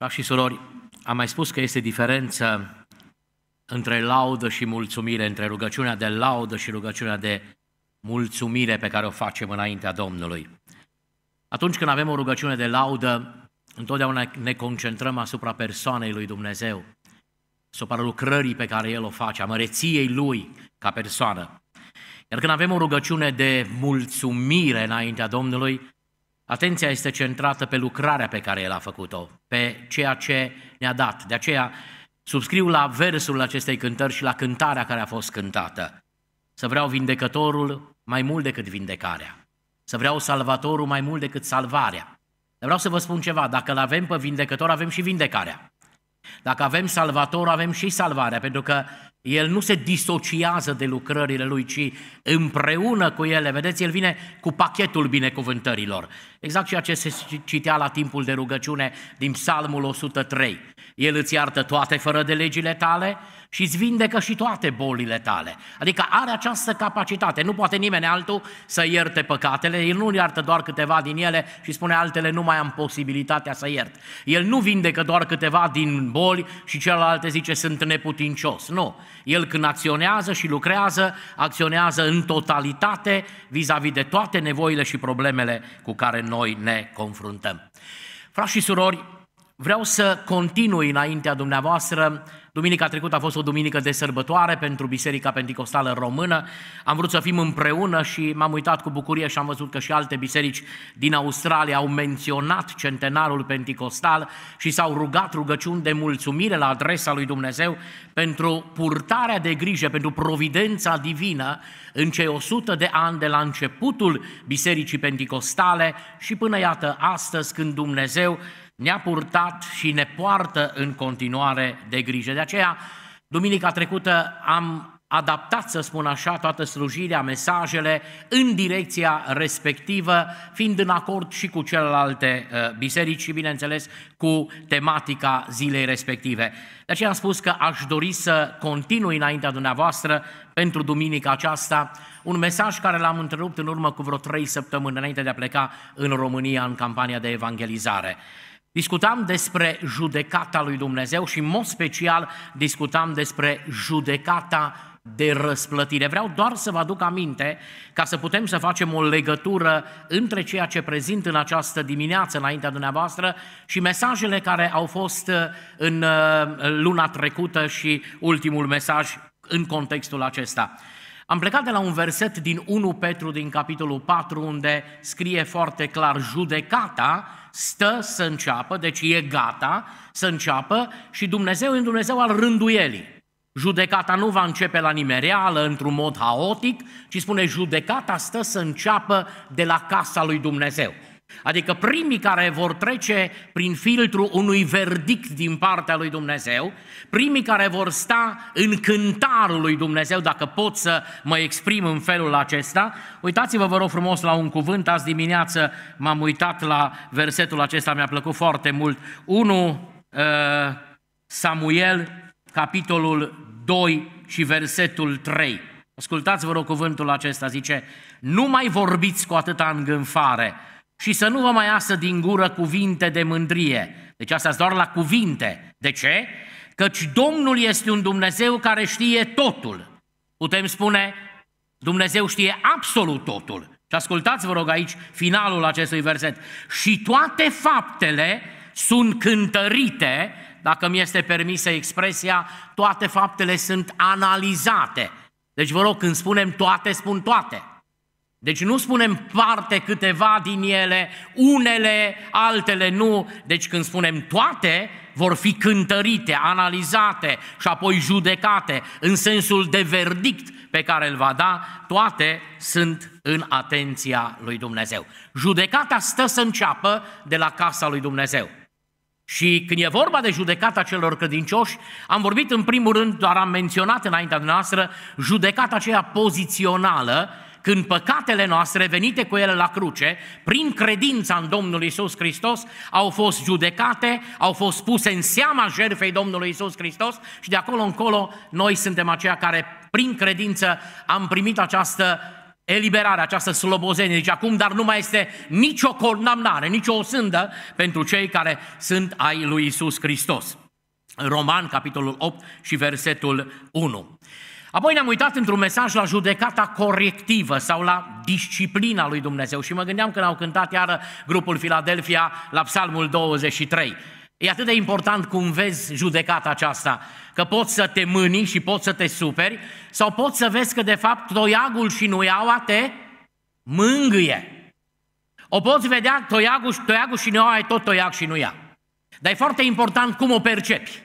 Frați și surori, am mai spus că este diferență între laudă și mulțumire, între rugăciunea de laudă și rugăciunea de mulțumire pe care o facem înaintea Domnului. Atunci când avem o rugăciune de laudă, întotdeauna ne concentrăm asupra persoanei lui Dumnezeu, asupra lucrării pe care El o face, a măreției Lui ca persoană. Iar când avem o rugăciune de mulțumire înaintea Domnului, Atenția este centrată pe lucrarea pe care El a făcut-o, pe ceea ce ne-a dat. De aceea subscriu la versul acestei cântări și la cântarea care a fost cântată. Să vreau vindecătorul mai mult decât vindecarea. Să vreau salvatorul mai mult decât salvarea. Dar vreau să vă spun ceva, dacă îl avem pe vindecător, avem și vindecarea. Dacă avem Salvator, avem și salvarea, pentru că el nu se disociază de lucrările lui, ci împreună cu ele, vedeți, el vine cu pachetul binecuvântărilor. Exact ceea ce se citea la timpul de rugăciune din Psalmul 103. El îți iartă toate fără de legile tale, și îți vindecă și toate bolile tale. Adică are această capacitate. Nu poate nimeni altul să ierte păcatele. El nu iartă doar câteva din ele și spune altele nu mai am posibilitatea să iert. El nu vindecă doar câteva din boli și celelalte zice sunt neputincios. Nu. El când acționează și lucrează, acționează în totalitate vis-a-vis de toate nevoile și problemele cu care noi ne confruntăm. Frați și surori, Vreau să continui înaintea dumneavoastră. Duminica trecută a fost o duminică de sărbătoare pentru Biserica Pentecostală Română. Am vrut să fim împreună și m-am uitat cu bucurie și am văzut că și alte biserici din Australia au menționat centenarul pentecostal și s-au rugat rugăciuni de mulțumire la adresa lui Dumnezeu pentru purtarea de grijă, pentru providența divină în cei 100 de ani de la începutul Bisericii Pentecostale și până iată astăzi când Dumnezeu ne-a purtat și ne poartă în continuare de grijă. De aceea, duminica trecută am adaptat, să spun așa, toată slujirea, mesajele în direcția respectivă, fiind în acord și cu celelalte uh, biserici și, bineînțeles, cu tematica zilei respective. De aceea am spus că aș dori să continui înaintea dumneavoastră pentru duminica aceasta un mesaj care l-am întrerupt în urmă cu vreo trei săptămâni înainte de a pleca în România în campania de evangelizare. Discutam despre judecata lui Dumnezeu și în mod special discutam despre judecata de răsplătire. Vreau doar să vă aduc aminte ca să putem să facem o legătură între ceea ce prezint în această dimineață înaintea dumneavoastră și mesajele care au fost uh, în uh, luna trecută și ultimul mesaj în contextul acesta. Am plecat de la un verset din 1 Petru din capitolul 4 unde scrie foarte clar judecata stă să înceapă, deci e gata să înceapă și Dumnezeu e Dumnezeu al rânduielii. Judecata nu va începe la nimereală, într-un mod haotic, ci spune judecata stă să înceapă de la casa lui Dumnezeu. Adică primii care vor trece prin filtru unui verdict din partea lui Dumnezeu, primii care vor sta în cântarul lui Dumnezeu, dacă pot să mă exprim în felul acesta, uitați-vă, vă rog frumos, la un cuvânt, azi dimineață m-am uitat la versetul acesta, mi-a plăcut foarte mult, 1 uh, Samuel, capitolul 2 și versetul 3. Ascultați, vă rog, cuvântul acesta, zice, nu mai vorbiți cu atâta îngânfare, și să nu vă mai iasă din gură cuvinte de mândrie. Deci asta doar la cuvinte. De ce? Căci Domnul este un Dumnezeu care știe totul. Putem spune, Dumnezeu știe absolut totul. Și ascultați, vă rog, aici finalul acestui verset. Și toate faptele sunt cântărite, dacă mi este permisă expresia, toate faptele sunt analizate. Deci, vă rog, când spunem toate, spun toate. Deci nu spunem parte câteva din ele, unele, altele nu. Deci când spunem toate, vor fi cântărite, analizate și apoi judecate în sensul de verdict pe care îl va da, toate sunt în atenția lui Dumnezeu. Judecata stă să înceapă de la casa lui Dumnezeu. Și când e vorba de judecata celor credincioși, am vorbit în primul rând, doar am menționat înaintea noastră, judecata aceea pozițională, când păcatele noastre venite cu ele la cruce, prin credința în Domnul Isus Hristos, au fost judecate, au fost puse în seama jertfei Domnului Isus Hristos și de acolo încolo noi suntem aceia care prin credință am primit această eliberare, această slobozenie. Deci acum, dar nu mai este nicio condamnare, nicio osândă pentru cei care sunt ai lui Isus Hristos. Roman, capitolul 8 și versetul 1. Apoi ne-am uitat într-un mesaj la judecata corectivă sau la disciplina lui Dumnezeu și mă gândeam când au cântat iară grupul Filadelfia la psalmul 23. E atât de important cum vezi judecata aceasta, că poți să te mâni și poți să te superi, sau poți să vezi că de fapt toiagul și nuiaua te mângâie. O poți vedea toiagul, toiagul și nuiaua e tot toiag și nuia. Dar e foarte important cum o percepi.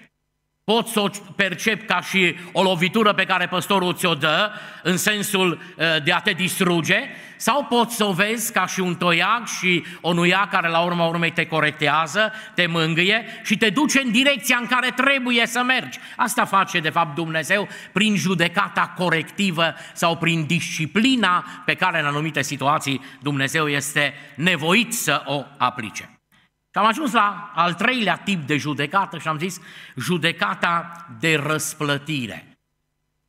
Poți să o percep ca și o lovitură pe care păstorul ți-o dă, în sensul eh, de a te distruge, sau poți să o vezi ca și un toiac și o nuia care la urma urmei te corectează, te mângâie și te duce în direcția în care trebuie să mergi. Asta face de fapt Dumnezeu prin judecata corectivă sau prin disciplina pe care în anumite situații Dumnezeu este nevoit să o aplice. Am ajuns la al treilea tip de judecată și am zis judecata de răsplătire.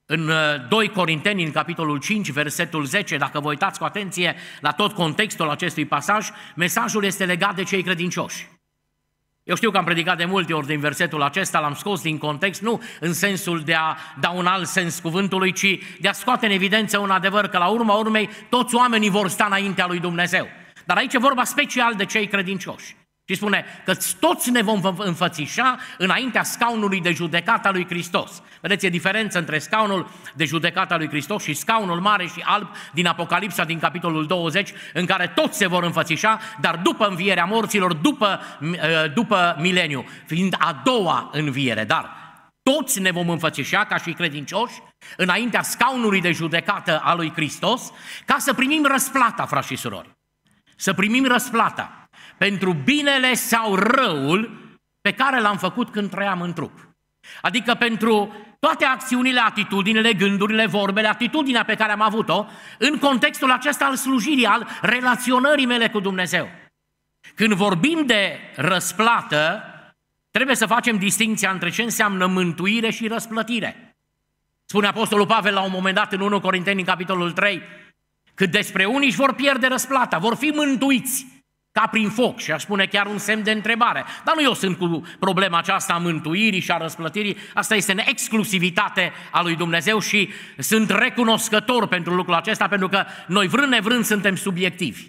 În 2 uh, Corinteni, în capitolul 5, versetul 10, dacă vă uitați cu atenție la tot contextul acestui pasaj, mesajul este legat de cei credincioși. Eu știu că am predicat de multe ori din versetul acesta, l-am scos din context, nu în sensul de a da un alt sens cuvântului, ci de a scoate în evidență un adevăr că la urma urmei toți oamenii vor sta înaintea lui Dumnezeu. Dar aici e vorba special de cei credincioși. Și spune că toți ne vom înfățișa înaintea scaunului de judecata lui Hristos. Vedeți, e diferență între scaunul de judecata lui Hristos și scaunul mare și alb din Apocalipsa din capitolul 20, în care toți se vor înfățișa, dar după învierea morților, după, ă, după mileniu, fiind a doua înviere. Dar toți ne vom înfățișa ca și credincioși înaintea scaunului de judecată a lui Hristos ca să primim răsplata, frați și surori. Să primim răsplata pentru binele sau răul pe care l-am făcut când trăiam în trup. Adică pentru toate acțiunile, atitudinile, gândurile, vorbele, atitudinea pe care am avut-o, în contextul acesta al slujirii, al relaționării mele cu Dumnezeu. Când vorbim de răsplată, trebuie să facem distinția între ce înseamnă mântuire și răsplătire. Spune Apostolul Pavel la un moment dat în 1 Corinteni, în capitolul 3, că despre unii își vor pierde răsplata, vor fi mântuiți, ca prin foc și aș spune chiar un semn de întrebare. Dar nu eu sunt cu problema aceasta a mântuirii și a răsplătirii, asta este în exclusivitate a lui Dumnezeu și sunt recunoscător pentru lucrul acesta, pentru că noi vrând nevrând suntem subiectivi.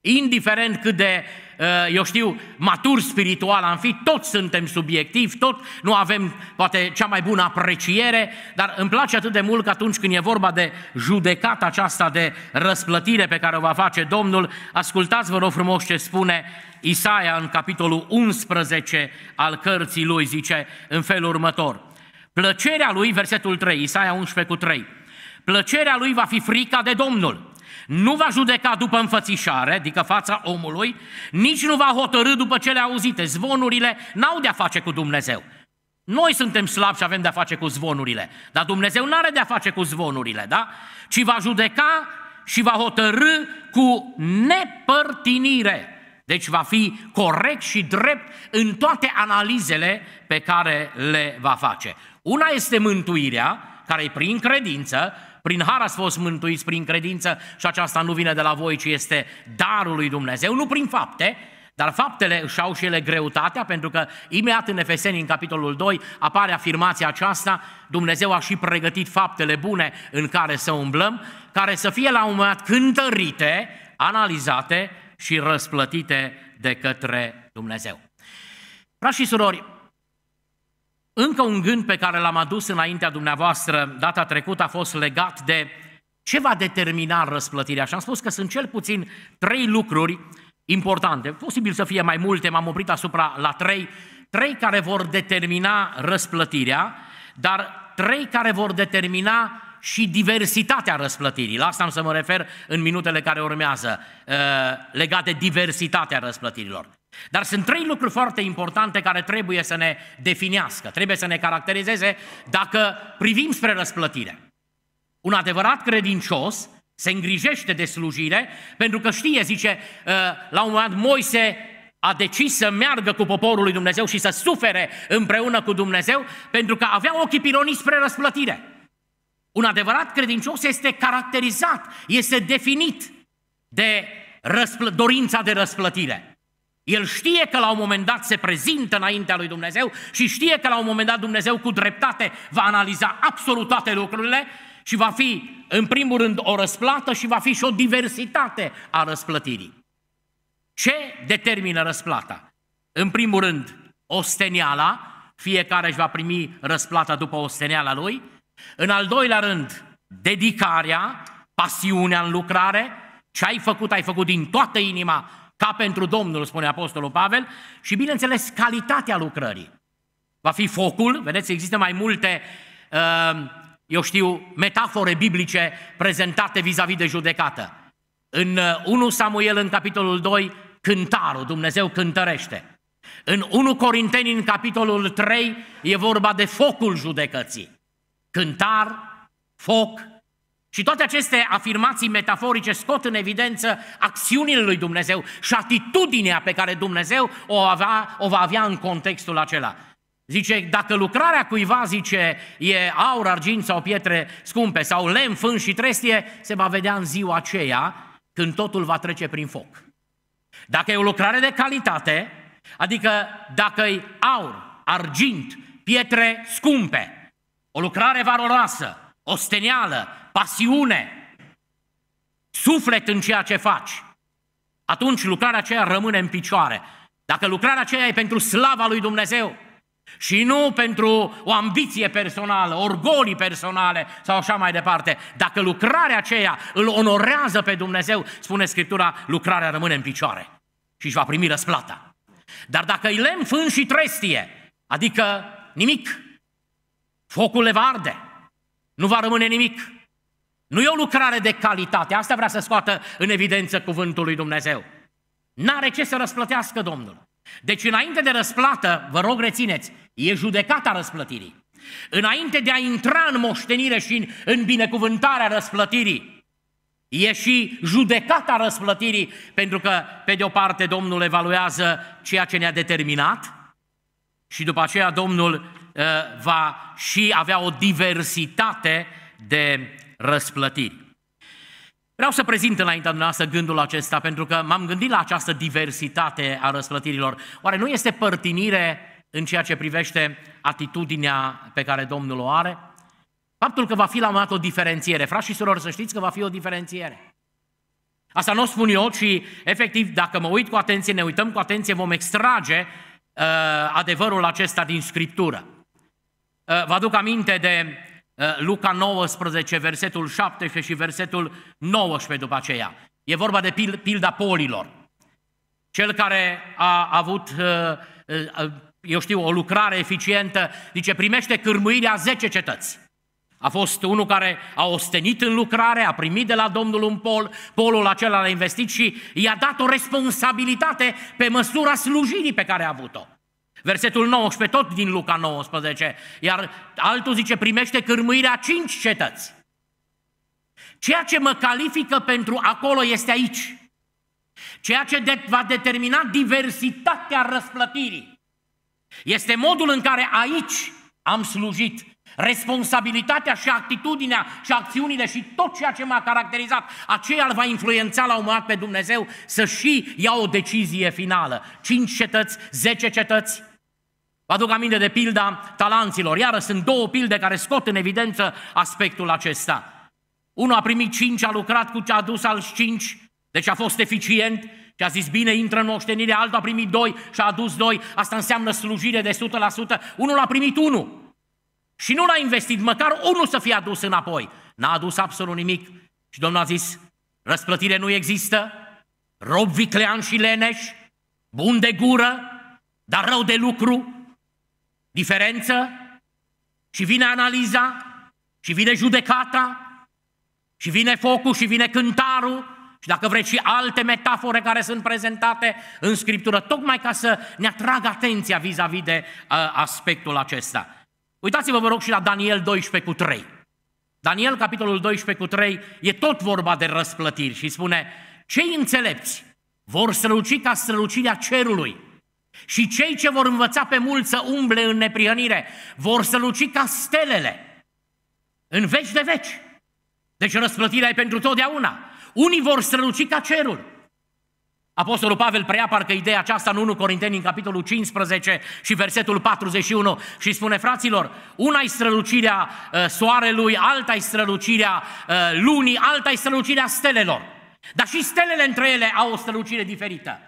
Indiferent cât de uh, Eh, eu știu, matur spiritual am fi, toți suntem subiectivi, tot nu avem poate cea mai bună apreciere, dar îmi place atât de mult că atunci când e vorba de judecata aceasta de răsplătire pe care o va face Domnul, ascultați vă rog frumos ce spune Isaia în capitolul 11 al cărții lui, zice în felul următor. Plăcerea lui, versetul 3, Isaia 11 cu 3, plăcerea lui va fi frica de Domnul nu va judeca după înfățișare, adică fața omului, nici nu va hotărâ după cele auzite. Zvonurile n-au de-a face cu Dumnezeu. Noi suntem slabi și avem de-a face cu zvonurile, dar Dumnezeu nu are de-a face cu zvonurile, da? Ci va judeca și va hotărâ cu nepărtinire. Deci va fi corect și drept în toate analizele pe care le va face. Una este mântuirea, care e prin credință, prin har ați fost mântuiți, prin credință și aceasta nu vine de la voi, ci este darul lui Dumnezeu, nu prin fapte, dar faptele își au și ele greutatea, pentru că imediat în Efeseni, în capitolul 2, apare afirmația aceasta, Dumnezeu a și pregătit faptele bune în care să umblăm, care să fie la un moment dat cântărite, analizate și răsplătite de către Dumnezeu. Frați și surori, încă un gând pe care l-am adus înaintea dumneavoastră data trecută a fost legat de ce va determina răsplătirea. Și am spus că sunt cel puțin trei lucruri importante. Posibil să fie mai multe, m-am oprit asupra la trei. Trei care vor determina răsplătirea, dar trei care vor determina și diversitatea răsplătirii. La asta am să mă refer în minutele care urmează, uh, legate de diversitatea răsplătirilor. Dar sunt trei lucruri foarte importante care trebuie să ne definească, trebuie să ne caracterizeze dacă privim spre răsplătire. Un adevărat credincios se îngrijește de slujire pentru că știe, zice, uh, la un moment Moise a decis să meargă cu poporul lui Dumnezeu și să sufere împreună cu Dumnezeu pentru că avea ochii pironiți spre răsplătire. Un adevărat credincios este caracterizat, este definit de răspl- dorința de răsplătire. El știe că la un moment dat se prezintă înaintea lui Dumnezeu și știe că la un moment dat Dumnezeu cu dreptate va analiza absolut toate lucrurile și va fi, în primul rând, o răsplată și va fi și o diversitate a răsplătirii. Ce determină răsplata? În primul rând, osteniala, fiecare își va primi răsplata după osteniala lui. În al doilea rând, dedicarea, pasiunea în lucrare, ce ai făcut, ai făcut din toată inima ca pentru Domnul, spune Apostolul Pavel, și bineînțeles calitatea lucrării. Va fi focul, vedeți, există mai multe, uh, eu știu, metafore biblice prezentate vis-a-vis de judecată. În 1 uh, Samuel, în capitolul 2, cântarul, Dumnezeu cântărește. În 1 Corinteni, în capitolul 3, e vorba de focul judecății. Cântar, foc, și toate aceste afirmații metaforice scot în evidență acțiunile lui Dumnezeu și atitudinea pe care Dumnezeu o, avea, o va avea în contextul acela. Zice, dacă lucrarea cuiva, zice, e aur, argint sau pietre scumpe sau lemn, fân și trestie, se va vedea în ziua aceea când totul va trece prin foc. Dacă e o lucrare de calitate, adică dacă e aur, argint, pietre scumpe, o lucrare valoroasă, ostenială, pasiune, suflet în ceea ce faci, atunci lucrarea aceea rămâne în picioare. Dacă lucrarea aceea e pentru slava lui Dumnezeu și nu pentru o ambiție personală, orgolii personale sau așa mai departe, dacă lucrarea aceea îl onorează pe Dumnezeu, spune Scriptura, lucrarea rămâne în picioare și își va primi răsplata. Dar dacă îi lemn, fân și trestie, adică nimic, focul le va arde, nu va rămâne nimic. Nu e o lucrare de calitate, asta vrea să scoată în evidență cuvântul lui Dumnezeu. N-are ce să răsplătească Domnul. Deci înainte de răsplată, vă rog rețineți, e judecata răsplătirii. Înainte de a intra în moștenire și în, în binecuvântarea răsplătirii, e și judecata răsplătirii, pentru că, pe de o parte, Domnul evaluează ceea ce ne-a determinat și după aceea Domnul uh, va și avea o diversitate de răsplătiri. Vreau să prezint înaintea dumneavoastră gândul acesta, pentru că m-am gândit la această diversitate a răsplătirilor. Oare nu este părtinire în ceea ce privește atitudinea pe care Domnul o are? Faptul că va fi la un moment dat o diferențiere. Frați și surori, să știți că va fi o diferențiere. Asta nu o spun eu, ci efectiv, dacă mă uit cu atenție, ne uităm cu atenție, vom extrage uh, adevărul acesta din Scriptură. Uh, vă aduc aminte de Eh, Luca 19, versetul 17 și versetul 19 după aceea. E vorba de pilda polilor. Cel care a avut, eh, eh, eu știu, o lucrare eficientă, zice, primește cârmuirea 10 cetăți. A fost unul care a ostenit în lucrare, a primit de la Domnul un pol, polul acela l-a investit și i-a dat o responsabilitate pe măsura slujirii pe care a avut-o. Versetul 19, tot din Luca 19, iar altul zice, primește cârmuirea cinci cetăți. Ceea ce mă califică pentru acolo este aici. Ceea ce de- va determina diversitatea răsplătirii. Este modul în care aici am slujit, responsabilitatea și actitudinea și acțiunile și tot ceea ce m-a caracterizat, aceea îl va influența la un moment pe Dumnezeu să și ia o decizie finală. Cinci cetăți, zece cetăți, Vă aduc aminte de pilda talanților. Iară, sunt două pilde care scot în evidență aspectul acesta. Unul a primit cinci, a lucrat cu ce a dus al cinci, deci a fost eficient și a zis, bine, intră în oștenire, altul a primit doi și a adus doi, asta înseamnă slujire de 100%, unul a primit unul și nu l-a investit, măcar unul să fie adus înapoi. N-a adus absolut nimic și Domnul a zis, răsplătire nu există, rob viclean și leneș, bun de gură, dar rău de lucru, diferență și vine analiza și vine judecata și vine focul și vine cântarul și dacă vreți și alte metafore care sunt prezentate în Scriptură, tocmai ca să ne atragă atenția vis-a-vis de uh, aspectul acesta. Uitați-vă, vă rog, și la Daniel 12 cu 3. Daniel, capitolul 12 cu 3, e tot vorba de răsplătiri și spune, cei înțelepți vor străluci ca strălucirea cerului, și cei ce vor învăța pe mulți să umble în neprihănire vor să luci ca stelele în veci de veci. Deci răsplătirea e pentru totdeauna. Unii vor străluci ca cerul, Apostolul Pavel preia parcă ideea aceasta în 1 Corinteni, în capitolul 15 și versetul 41 și spune, fraților, una e strălucirea uh, soarelui, alta e strălucirea uh, lunii, alta e strălucirea stelelor. Dar și stelele între ele au o strălucire diferită.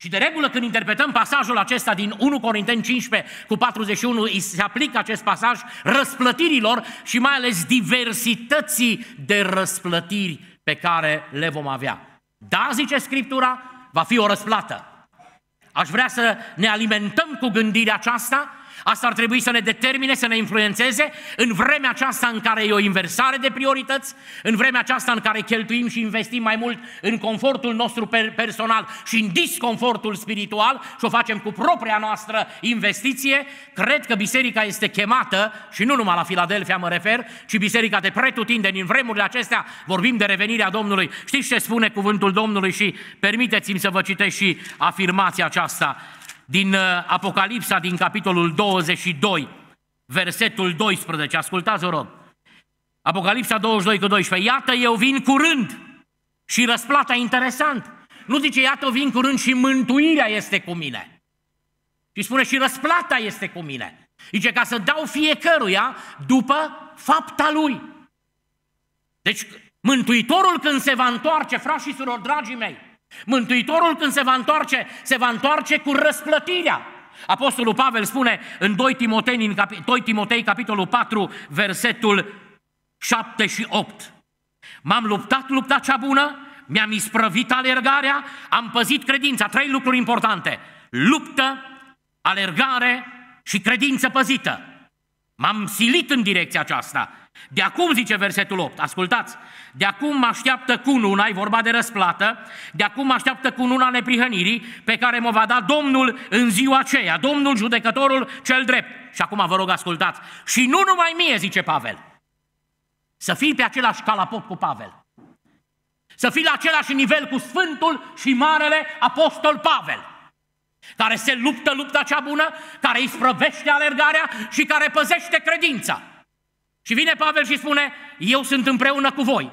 Și de regulă când interpretăm pasajul acesta din 1 Corinteni 15 cu 41, îi se aplică acest pasaj răsplătirilor și mai ales diversității de răsplătiri pe care le vom avea. Da, zice Scriptura, va fi o răsplată. Aș vrea să ne alimentăm cu gândirea aceasta Asta ar trebui să ne determine, să ne influențeze în vremea aceasta în care e o inversare de priorități, în vremea aceasta în care cheltuim și investim mai mult în confortul nostru personal și în disconfortul spiritual și o facem cu propria noastră investiție, cred că biserica este chemată, și nu numai la Filadelfia mă refer, ci biserica de pretutindeni în vremurile acestea, vorbim de revenirea Domnului. Știți ce spune cuvântul Domnului și permiteți-mi să vă citesc și afirmația aceasta din uh, Apocalipsa, din capitolul 22, versetul 12. Ascultați, o rog. Apocalipsa 22 cu 12. Iată, eu vin curând. Și răsplata interesant. Nu zice, iată, vin curând și mântuirea este cu mine. Și spune, și răsplata este cu mine. Zice, ca să dau fiecăruia după fapta lui. Deci, Mântuitorul când se va întoarce, frați și surori, dragii mei, Mântuitorul când se va întoarce, se va întoarce cu răsplătirea. Apostolul Pavel spune în 2 Timotei, în capi, 2 Timotei capitolul 4, versetul 7 și 8. M-am luptat lupta cea bună, mi-am isprăvit alergarea, am păzit credința. Trei lucruri importante. Luptă, alergare și credință păzită. M-am silit în direcția aceasta. De acum, zice versetul 8, ascultați, de acum mă așteaptă una, e vorba de răsplată, de acum mă așteaptă una neprihănirii pe care mă va da Domnul în ziua aceea, Domnul judecătorul cel drept. Și acum vă rog, ascultați, și nu numai mie, zice Pavel, să fii pe același calapot cu Pavel, să fii la același nivel cu Sfântul și Marele Apostol Pavel care se luptă lupta cea bună, care îi sprăvește alergarea și care păzește credința. Și vine Pavel și spune, eu sunt împreună cu voi.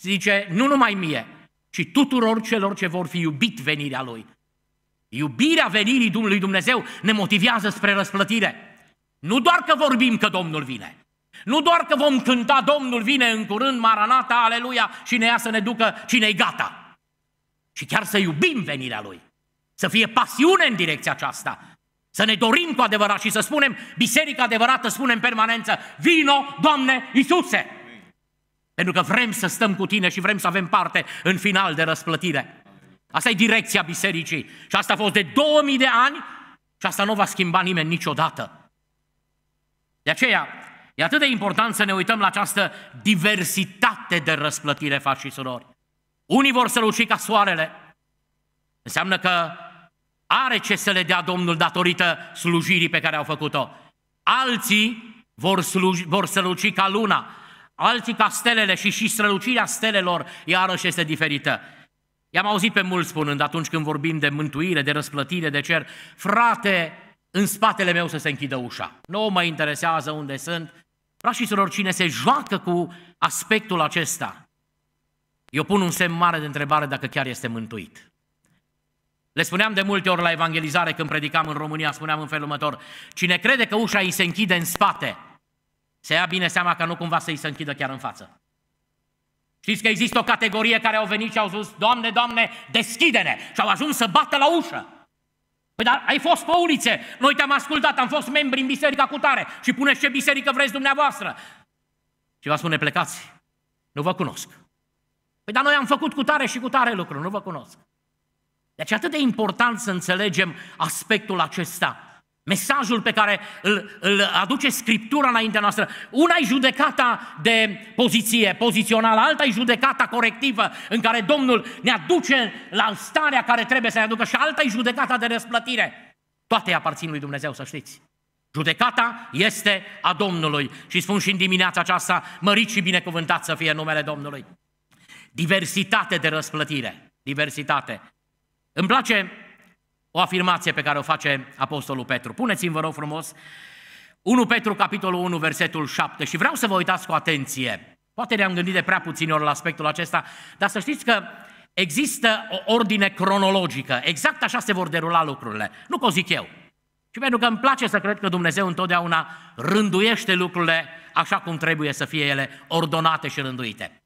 Zice, nu numai mie, ci tuturor celor ce vor fi iubit venirea Lui. Iubirea venirii lui Dumnezeu ne motivează spre răsplătire. Nu doar că vorbim că Domnul vine, nu doar că vom cânta Domnul vine în curând, Maranata, Aleluia, și ne ia să ne ducă cine-i gata. Și chiar să iubim venirea Lui. Să fie pasiune în direcția aceasta. Să ne dorim cu adevărat și să spunem, biserica adevărată spune în permanență, vino, Doamne Iisuse! Pentru că vrem să stăm cu tine și vrem să avem parte în final de răsplătire. Asta e direcția bisericii. Și asta a fost de 2000 de ani și asta nu va schimba nimeni niciodată. De aceea, e atât de important să ne uităm la această diversitate de răsplătire, frați și surori. Unii vor să luci ca soarele. Înseamnă că are ce să le dea Domnul datorită slujirii pe care au făcut-o. Alții vor, sluji, vor străluci ca luna, alții ca stelele și și strălucirea stelelor iarăși este diferită. I-am auzit pe mulți spunând atunci când vorbim de mântuire, de răsplătire, de cer, frate, în spatele meu să se închidă ușa. Nu mă interesează unde sunt. Frașii și surori, cine se joacă cu aspectul acesta, eu pun un semn mare de întrebare dacă chiar este mântuit. Le spuneam de multe ori la evangelizare când predicam în România, spuneam în felul următor, cine crede că ușa îi se închide în spate, se ia bine seama că nu cumva să îi se închidă chiar în față. Știți că există o categorie care au venit și au zis, Doamne, Doamne, deschide-ne! Și au ajuns să bată la ușă. Păi dar ai fost pe ulițe, noi te-am ascultat, am fost membri în biserica cu tare și puneți ce biserică vreți dumneavoastră. Și vă spune, plecați, nu vă cunosc. Păi dar noi am făcut cu tare și cu tare lucru, nu vă cunosc. Deci atât de important să înțelegem aspectul acesta. Mesajul pe care îl, îl aduce Scriptura înaintea noastră. Una e judecata de poziție pozițională, alta e judecata corectivă în care Domnul ne aduce la starea care trebuie să ne aducă și alta e judecata de răsplătire. Toate aparțin lui Dumnezeu, să știți. Judecata este a Domnului. Și spun și în dimineața aceasta, mărit și binecuvântat să fie numele Domnului. Diversitate de răsplătire. Diversitate. Îmi place o afirmație pe care o face Apostolul Petru. Puneți-mi, vă rog frumos, 1 Petru, capitolul 1, versetul 7 și vreau să vă uitați cu atenție. Poate ne-am gândit de prea puțin ori la aspectul acesta, dar să știți că există o ordine cronologică. Exact așa se vor derula lucrurile. Nu că o zic eu. Și pentru că îmi place să cred că Dumnezeu întotdeauna rânduiește lucrurile așa cum trebuie să fie ele ordonate și rânduite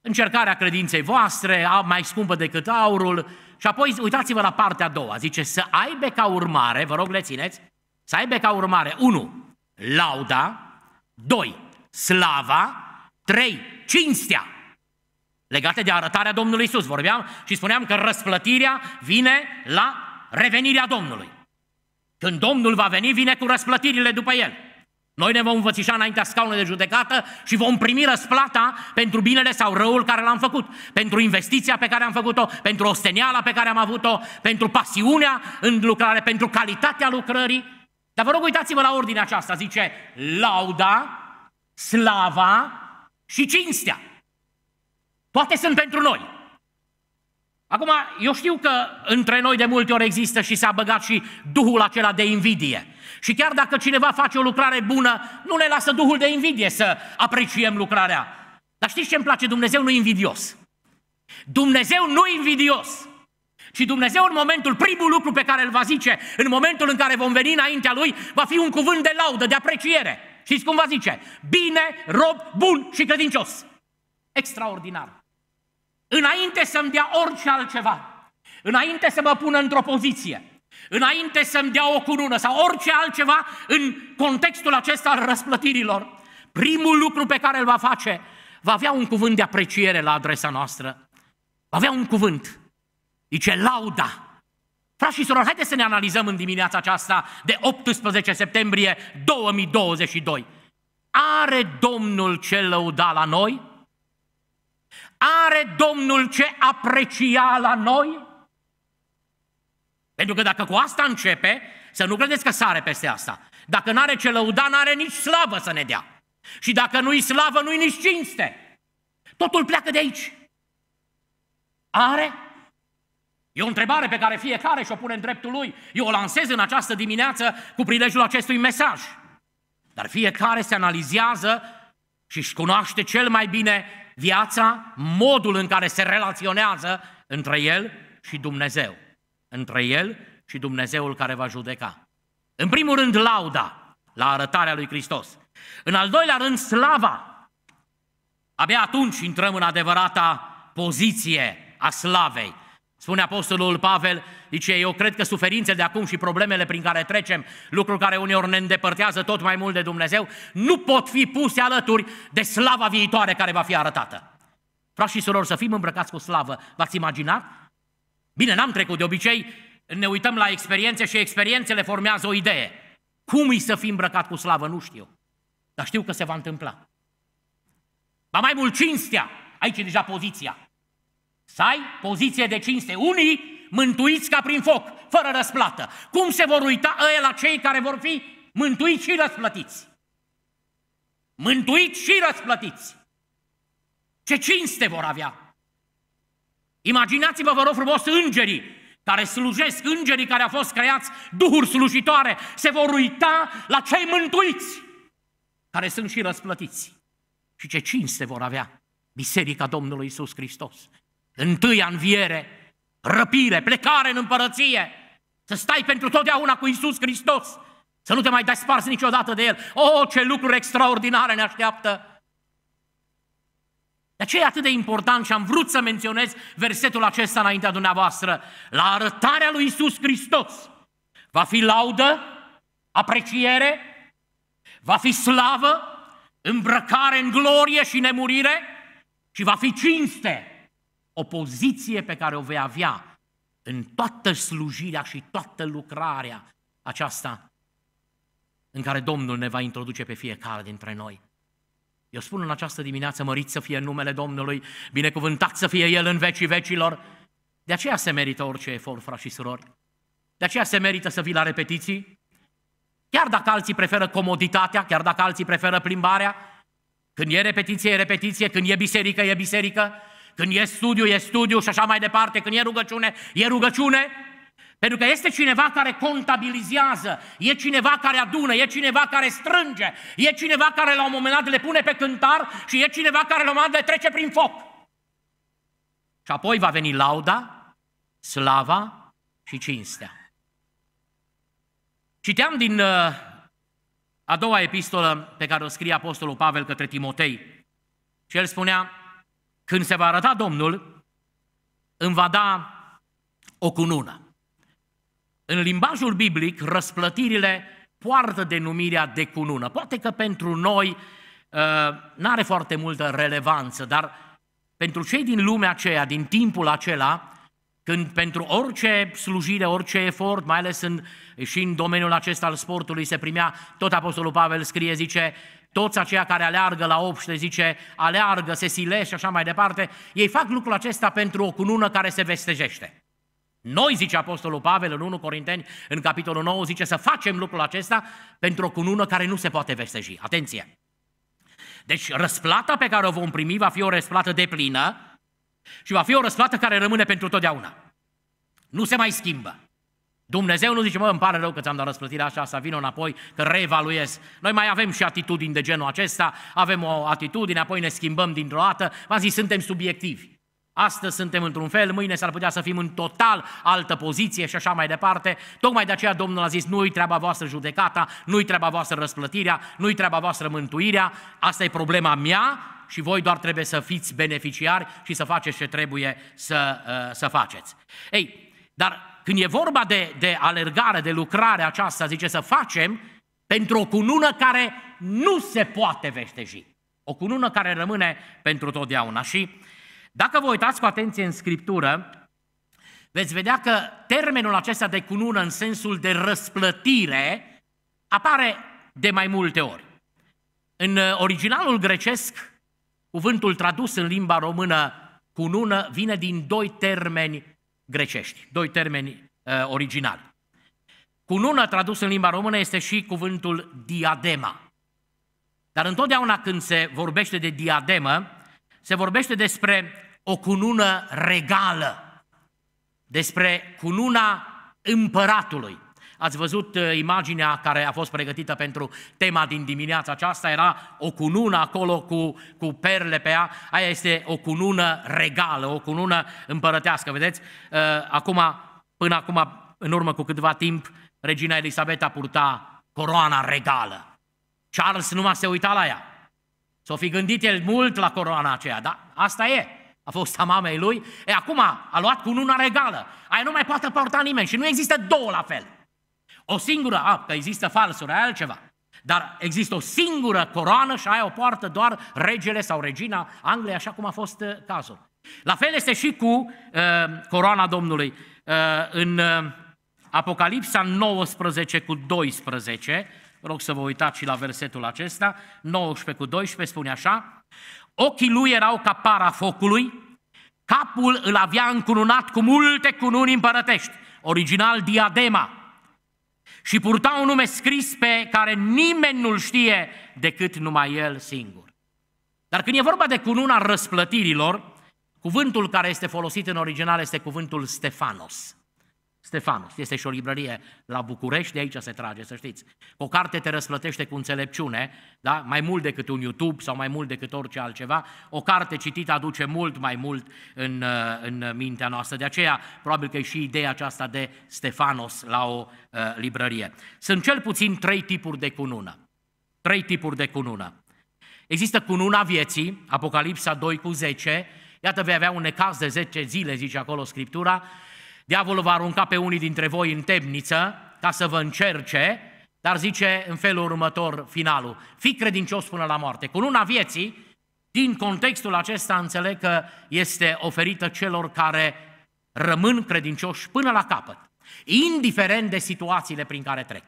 încercarea credinței voastre, mai scumpă decât aurul. Și apoi uitați-vă la partea a doua, zice să aibă ca urmare, vă rog le țineți, să aibă ca urmare 1. Lauda, 2. Slava, 3. Cinstea. Legate de arătarea Domnului Isus. Vorbeam și spuneam că răsplătirea vine la revenirea Domnului. Când Domnul va veni, vine cu răsplătirile după el. Noi ne vom învățișa înaintea scaunului de judecată și vom primi răsplata pentru binele sau răul care l-am făcut, pentru investiția pe care am făcut-o, pentru osteniala pe care am avut-o, pentru pasiunea în lucrare, pentru calitatea lucrării. Dar vă rog, uitați-vă la ordinea aceasta, zice lauda, slava și cinstea. Toate sunt pentru noi. Acum, eu știu că între noi de multe ori există și s-a băgat și duhul acela de invidie. Și chiar dacă cineva face o lucrare bună, nu ne lasă duhul de invidie să apreciem lucrarea. Dar știți ce îmi place? Dumnezeu nu invidios. Dumnezeu nu invidios. Și Dumnezeu în momentul, primul lucru pe care îl va zice, în momentul în care vom veni înaintea Lui, va fi un cuvânt de laudă, de apreciere. Știți cum va zice? Bine, rob, bun și credincios. Extraordinar. Înainte să-mi dea orice altceva, înainte să mă pună într-o poziție, înainte să-mi dea o cunună sau orice altceva în contextul acesta al răsplătirilor, primul lucru pe care îl va face, va avea un cuvânt de apreciere la adresa noastră. Va avea un cuvânt. Dice lauda. Frați și surori, haideți să ne analizăm în dimineața aceasta de 18 septembrie 2022. Are Domnul ce lăuda la noi? Are Domnul ce aprecia la noi? Pentru că dacă cu asta începe, să nu credeți că sare peste asta. Dacă nu are ce lăuda, nu are nici slavă să ne dea. Și dacă nu-i slavă, nu-i nici cinste. Totul pleacă de aici. Are? E o întrebare pe care fiecare și-o pune în dreptul lui. Eu o lansez în această dimineață cu prilejul acestui mesaj. Dar fiecare se analizează și își cunoaște cel mai bine viața, modul în care se relaționează între el și Dumnezeu între el și Dumnezeul care va judeca. În primul rând, lauda la arătarea lui Hristos. În al doilea rând, slava. Abia atunci intrăm în adevărata poziție a slavei. Spune Apostolul Pavel, zice, eu cred că suferințele de acum și problemele prin care trecem, lucruri care uneori ne îndepărtează tot mai mult de Dumnezeu, nu pot fi puse alături de slava viitoare care va fi arătată. Frați și surori, să fim îmbrăcați cu slavă. V-ați imaginat? Bine, n-am trecut de obicei, ne uităm la experiențe și experiențele formează o idee. Cum îi să fi îmbrăcat cu slavă, nu știu. Dar știu că se va întâmpla. Ba mai mult cinstea, aici e deja poziția. Să ai poziție de cinste. Unii mântuiți ca prin foc, fără răsplată. Cum se vor uita ăia la cei care vor fi mântuiți și răsplătiți? Mântuiți și răsplătiți. Ce cinste vor avea? Imaginați-vă, vă rog frumos, îngerii care slujesc, îngerii care au fost creați, duhuri slujitoare, se vor uita la cei mântuiți, care sunt și răsplătiți. Și ce cinste vor avea Biserica Domnului Isus Hristos. Întâia înviere, răpire, plecare în împărăție, să stai pentru totdeauna cu Isus Hristos, să nu te mai dai spars niciodată de El. O, oh, ce lucruri extraordinare ne așteaptă de aceea e atât de important și am vrut să menționez versetul acesta înaintea dumneavoastră. La arătarea lui Isus Hristos va fi laudă, apreciere, va fi slavă, îmbrăcare în glorie și nemurire și va fi cinste, o poziție pe care o vei avea în toată slujirea și toată lucrarea aceasta în care Domnul ne va introduce pe fiecare dintre noi. Eu spun în această dimineață, mărit să fie numele Domnului, binecuvântat să fie El în vecii vecilor. De aceea se merită orice efort, frați și surori. De aceea se merită să vii la repetiții. Chiar dacă alții preferă comoditatea, chiar dacă alții preferă plimbarea, când e repetiție, e repetiție, când e biserică, e biserică, când e studiu, e studiu și așa mai departe, când e rugăciune, e rugăciune, pentru că este cineva care contabilizează, e cineva care adună, e cineva care strânge, e cineva care la un moment dat le pune pe cântar și e cineva care la un moment dat le trece prin foc. Și apoi va veni lauda, slava și cinstea. Citeam din uh, a doua epistolă pe care o scrie Apostolul Pavel către Timotei. Și el spunea, când se va arăta Domnul, îmi va da o cunună. În limbajul biblic, răsplătirile poartă denumirea de cunună. Poate că pentru noi ă, nu are foarte multă relevanță, dar pentru cei din lumea aceea, din timpul acela, când pentru orice slujire, orice efort, mai ales în, și în domeniul acesta al sportului, se primea, tot Apostolul Pavel scrie, zice, toți aceia care aleargă la obște, zice, aleargă, se silește și așa mai departe, ei fac lucrul acesta pentru o cunună care se vestejește. Noi, zice Apostolul Pavel în 1 Corinteni, în capitolul 9, zice să facem lucrul acesta pentru o cunună care nu se poate veseji. Atenție! Deci răsplata pe care o vom primi va fi o răsplată de plină și va fi o răsplată care rămâne pentru totdeauna. Nu se mai schimbă. Dumnezeu nu zice, mă, îmi pare rău că ți-am dat răsplătirea așa, să vin înapoi, că reevaluez. Noi mai avem și atitudini de genul acesta, avem o atitudine, apoi ne schimbăm dintr-o dată. V-am zis, suntem subiectivi. Astăzi suntem într-un fel, mâine s-ar putea să fim în total altă poziție și așa mai departe. Tocmai de aceea Domnul a zis, nu-i treaba voastră judecata, nu-i treaba voastră răsplătirea, nu-i treaba voastră mântuirea, asta e problema mea și voi doar trebuie să fiți beneficiari și să faceți ce trebuie să, uh, să faceți. Ei, dar când e vorba de, de alergare, de lucrare aceasta, zice să facem pentru o cunună care nu se poate veșteji. O cunună care rămâne pentru totdeauna. Și uh, dacă vă uitați cu atenție în Scriptură, veți vedea că termenul acesta de cunună în sensul de răsplătire apare de mai multe ori. În uh, originalul grecesc, cuvântul tradus în limba română cunună vine din doi termeni grecești, doi termeni uh, originali. Cunună tradus în limba română este și cuvântul diadema. Dar întotdeauna când se vorbește de diademă, se vorbește despre o cunună regală, despre cununa împăratului. Ați văzut uh, imaginea care a fost pregătită pentru tema din dimineața aceasta, era o cunună acolo cu, cu perle pe ea, aia este o cunună regală, o cunună împărătească, vedeți? Uh, acum, până acum, în urmă cu câtva timp, regina Elisabeta purta coroana regală. Charles numai se uita la ea. S-o fi gândit el mult la coroana aceea, dar asta e a fost a mamei lui, e acum a luat cu una regală. Aia nu mai poate porta nimeni și nu există două la fel. O singură, a, că există falsuri, aia altceva. Dar există o singură coroană și aia o poartă doar regele sau regina Angliei, așa cum a fost uh, cazul. La fel este și cu uh, coroana Domnului. Uh, în uh, Apocalipsa 19 cu 12, rog să vă uitați și la versetul acesta, 19 cu 12 spune așa, Ochii lui erau ca para focului, capul îl avea încununat cu multe cununi împărătești, original diadema, și purta un nume scris pe care nimeni nu-l știe decât numai el singur. Dar când e vorba de cununa răsplătirilor, cuvântul care este folosit în original este cuvântul Stefanos. Stefanus. Este și o librărie la București, de aici se trage, să știți. O carte te răsplătește cu înțelepciune, da? mai mult decât un YouTube sau mai mult decât orice altceva. O carte citită aduce mult mai mult în, uh, în mintea noastră. De aceea, probabil că e și ideea aceasta de Stefanos la o uh, librărie. Sunt cel puțin trei tipuri de cunună. Trei tipuri de cunună. Există cununa vieții, Apocalipsa 2 cu 10, Iată, vei avea un necaz de 10 zile, zice acolo Scriptura, Diavolul va arunca pe unii dintre voi în temniță ca să vă încerce, dar zice în felul următor finalul, fii credincios până la moarte. Cu luna vieții, din contextul acesta înțeleg că este oferită celor care rămân credincioși până la capăt, indiferent de situațiile prin care trec.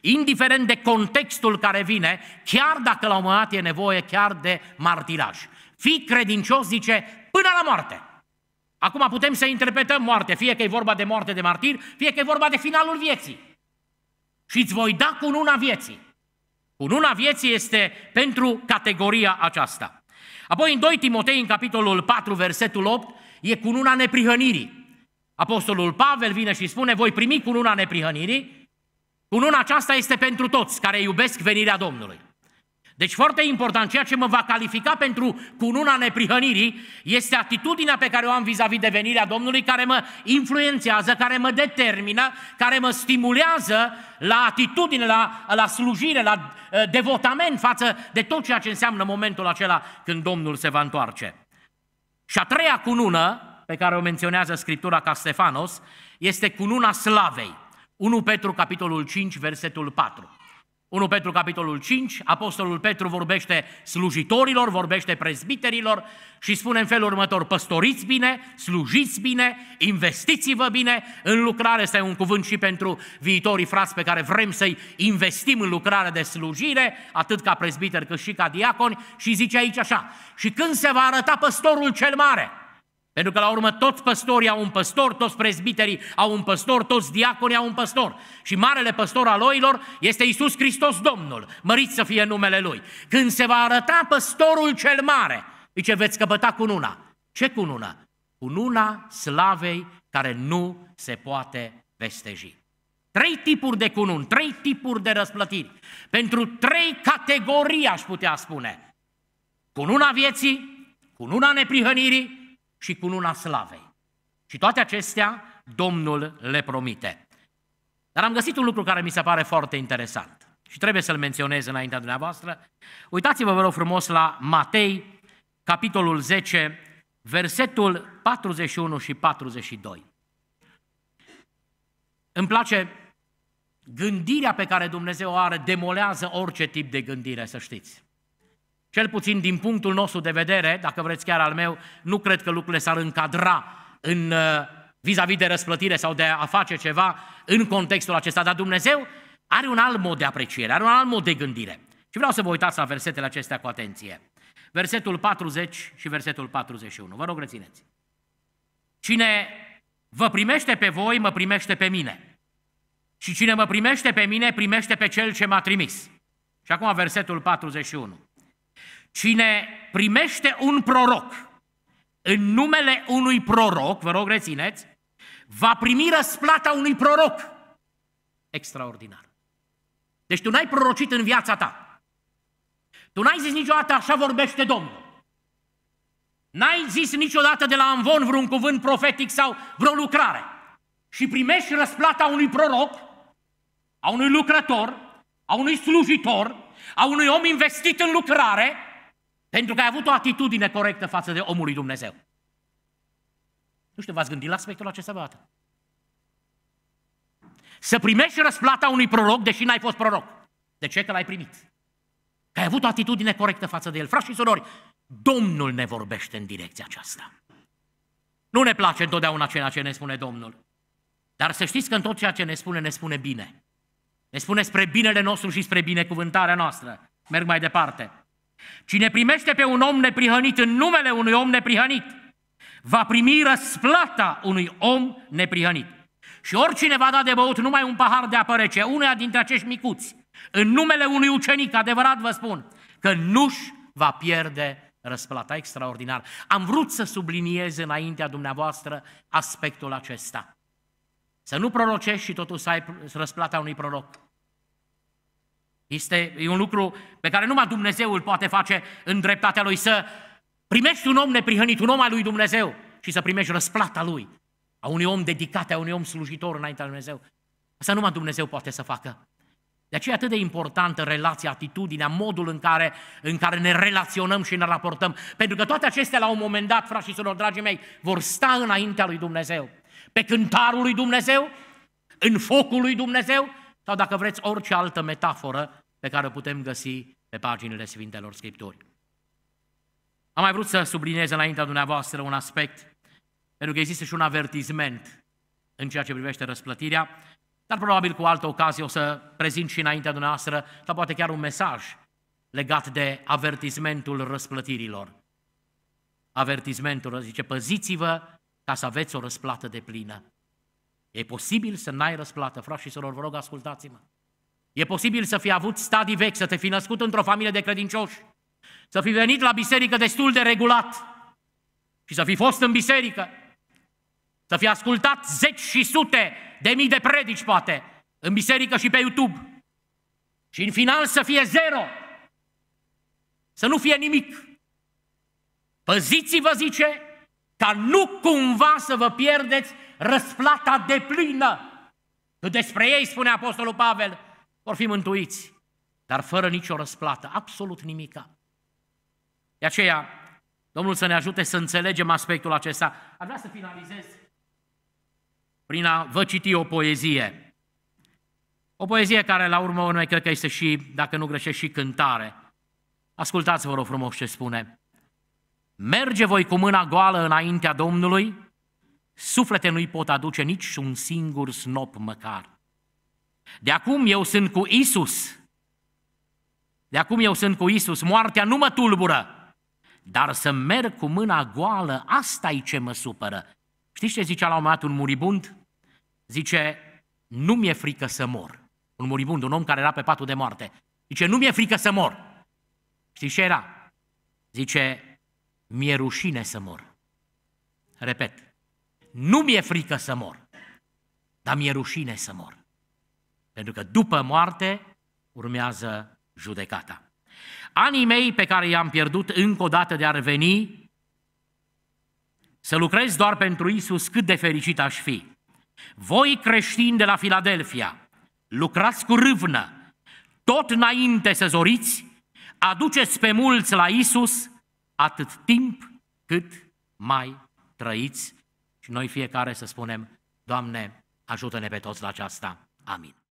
Indiferent de contextul care vine, chiar dacă la un moment dat e nevoie chiar de martiraj. Fii credincios, zice, până la moarte. Acum putem să interpretăm moarte, fie că e vorba de moarte de martir, fie că e vorba de finalul vieții. Și îți voi da cu una vieții. Cu una vieții este pentru categoria aceasta. Apoi în 2 Timotei, în capitolul 4, versetul 8, e cu una neprihănirii. Apostolul Pavel vine și spune, voi primi cu una neprihănirii, una aceasta este pentru toți care iubesc venirea Domnului. Deci foarte important, ceea ce mă va califica pentru cununa neprihănirii este atitudinea pe care o am vis-a-vis de venirea Domnului, care mă influențează, care mă determină, care mă stimulează la atitudine, la, la slujire, la eh, devotament față de tot ceea ce înseamnă momentul acela când Domnul se va întoarce. Și a treia cunună, pe care o menționează Scriptura ca Stefanos, este cununa slavei. 1 Petru, capitolul 5, versetul 4. 1 Petru capitolul 5, Apostolul Petru vorbește slujitorilor, vorbește prezbiterilor și spune în felul următor, păstoriți bine, slujiți bine, investiți-vă bine în lucrare, este un cuvânt și pentru viitorii frați pe care vrem să-i investim în lucrare de slujire, atât ca prezbiter cât și ca diaconi și zice aici așa, și când se va arăta păstorul cel mare, pentru că la urmă toți păstorii au un păstor, toți prezbiterii au un păstor, toți diaconii au un păstor. Și marele păstor al oilor este Isus Hristos Domnul, mărit să fie numele Lui. Când se va arăta păstorul cel mare, zice, veți căpăta cununa. Ce cununa? Cununa slavei care nu se poate vesteji. Trei tipuri de cunun, trei tipuri de răsplătiri. Pentru trei categorii, aș putea spune. Cununa vieții, cununa neprihănirii și cu luna slavei. Și toate acestea Domnul le promite. Dar am găsit un lucru care mi se pare foarte interesant și trebuie să-l menționez înaintea dumneavoastră. Uitați-vă, vă rog frumos, la Matei, capitolul 10, versetul 41 și 42. Îmi place gândirea pe care Dumnezeu o are, demolează orice tip de gândire, să știți. Cel puțin din punctul nostru de vedere, dacă vreți chiar al meu, nu cred că lucrurile s-ar încadra în uh, vis-a-vis de răsplătire sau de a face ceva în contextul acesta, dar Dumnezeu are un alt mod de apreciere, are un alt mod de gândire. Și vreau să vă uitați la versetele acestea cu atenție. Versetul 40 și versetul 41. Vă rog, rețineți. Cine vă primește pe voi, mă primește pe mine. Și cine mă primește pe mine, primește pe cel ce m-a trimis. Și acum versetul 41. Cine primește un proroc în numele unui proroc, vă rog rețineți, va primi răsplata unui proroc. Extraordinar. Deci tu n-ai prorocit în viața ta. Tu n-ai zis niciodată așa vorbește Domnul. N-ai zis niciodată de la Amvon vreun cuvânt profetic sau vreo lucrare. Și primești răsplata unui proroc, a unui lucrător, a unui slujitor, a unui om investit în lucrare, pentru că ai avut o atitudine corectă față de omul lui Dumnezeu. Nu știu, v-ați gândit la aspectul acesta vreodată? Să primești răsplata unui proroc, deși n-ai fost proroc. De ce? Că l-ai primit. Că ai avut o atitudine corectă față de el. Frați și surori, Domnul ne vorbește în direcția aceasta. Nu ne place întotdeauna ceea ce ne spune Domnul. Dar să știți că în tot ceea ce ne spune, ne spune bine. Ne spune spre binele nostru și spre binecuvântarea noastră. Merg mai departe. Cine primește pe un om neprihănit în numele unui om neprihănit, va primi răsplata unui om neprihănit. Și oricine va da de băut numai un pahar de apă rece, unuia dintre acești micuți, în numele unui ucenic, adevărat vă spun, că nu-și va pierde răsplata. Extraordinar. Am vrut să subliniez înaintea dumneavoastră aspectul acesta. Să nu prorocești și totuși să ai răsplata unui proroc. Este e un lucru pe care numai Dumnezeu îl poate face în dreptatea lui, să primești un om neprihănit, un om al lui Dumnezeu și să primești răsplata lui, a unui om dedicat, a unui om slujitor înaintea lui Dumnezeu. Asta numai Dumnezeu poate să facă. De aceea e atât de importantă relația, atitudinea, modul în care, în care ne relaționăm și ne raportăm. Pentru că toate acestea, la un moment dat, frați și surori, dragii mei, vor sta înaintea lui Dumnezeu. Pe cântarul lui Dumnezeu, în focul lui Dumnezeu, sau dacă vreți orice altă metaforă pe care o putem găsi pe paginile Sfintelor Scripturi. Am mai vrut să subliniez înaintea dumneavoastră un aspect, pentru că există și un avertizment în ceea ce privește răsplătirea, dar probabil cu altă ocazie o să prezint și înaintea dumneavoastră, sau poate chiar un mesaj legat de avertizmentul răsplătirilor. Avertizmentul zice, păziți-vă ca să aveți o răsplată de plină. E posibil să n-ai răsplată, frați și soror, vă rog, ascultați-mă. E posibil să fi avut stadii vechi, să te fi născut într-o familie de credincioși, să fi venit la biserică destul de regulat și să fi fost în biserică, să fi ascultat zeci și sute de mii de predici, poate, în biserică și pe YouTube. Și în final să fie zero. Să nu fie nimic. Păziți-vă, zice, ca nu cumva să vă pierdeți răsplata deplină. Că despre ei, spune Apostolul Pavel, vor fi mântuiți, dar fără nicio răsplată, absolut nimica. De aceea, Domnul să ne ajute să înțelegem aspectul acesta. Aș vrea să finalizez prin a vă citi o poezie. O poezie care, la urmă urmei, cred că este și, dacă nu greșesc, și cântare. Ascultați, vă rog frumos, ce spune. Merge voi cu mâna goală înaintea Domnului, Suflete nu-i pot aduce nici un singur snop măcar. De acum eu sunt cu Isus. De acum eu sunt cu Isus. Moartea nu mă tulbură. Dar să merg cu mâna goală, asta e ce mă supără. Știți ce zicea la un moment dat un muribund? Zice, nu mi-e frică să mor. Un muribund, un om care era pe patul de moarte. Zice, nu mi-e frică să mor. Știți ce era? Zice, mi-e rușine să mor. Repet, nu mi-e frică să mor, dar mi-e rușine să mor. Pentru că după moarte urmează judecata. Anii mei pe care i-am pierdut încă o dată de a reveni, să lucrez doar pentru Isus, cât de fericit aș fi. Voi creștini de la Filadelfia, lucrați cu râvnă, tot înainte să zoriți, aduceți pe mulți la Isus atât timp cât mai trăiți și noi fiecare să spunem, Doamne, ajută-ne pe toți la aceasta. Amin.